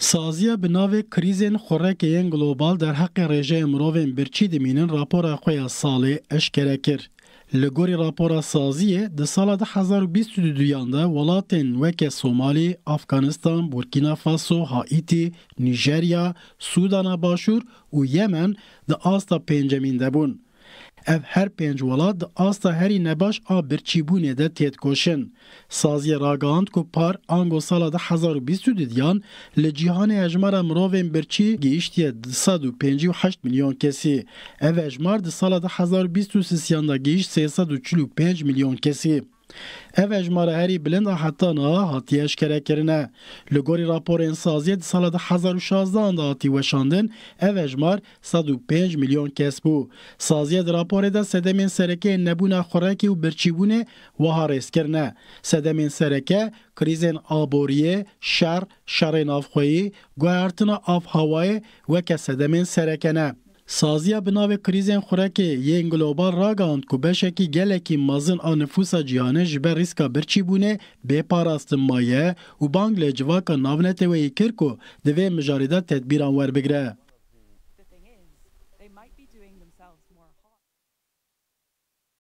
سازیا به ناو کریزن خورکین گلوبال در حق رژه مروین برچی دمینن راپور خویا سالی اشکره کرد. لګوري راپور سازیه د سال 2022 یاندا ولاتن وکه سومالی افغانستان بورکینا فاسو هایتی نیجریه سودان باشور او یمن د آستا پنجمین دبون ev her pênc welat di asta herî nebaş a çibune de têtkoşin. Saziye ragand ku par ango sala di hezar û bîst û diyan li cîhanê hejmara mirovên birçî gihîştiye di sad û pêncî û milyon kesî. Ev hejmar di sala di hezar û bîst û sîsiyan de gihîşt sê sad milyon kesî. Ev ejmara erî bilind a hetana hatiye eşkerekirine. Li gorî raporên saziyê di sala 2016 da hatî weşandin, ev ejmar 105 milyon kes bû. Saziyê di raporê de sedemên serekeyên nebûna xurekê û birçîbûnê wiha rêzkirine. Sedemên sereke krizên aboriyê, şer, şerên avxweyî, guhertina av hawayê weke sedemên serekene. Saziya binavê krîzên xurekê yên global ragand ku beşekî gelekî mezin a nüfusa cîhanê ji ber rîska birçîbûnê bêparastin maye û bang lê civaka navnetê wê yê kir ku divê mijarî de tedbîran werbigire.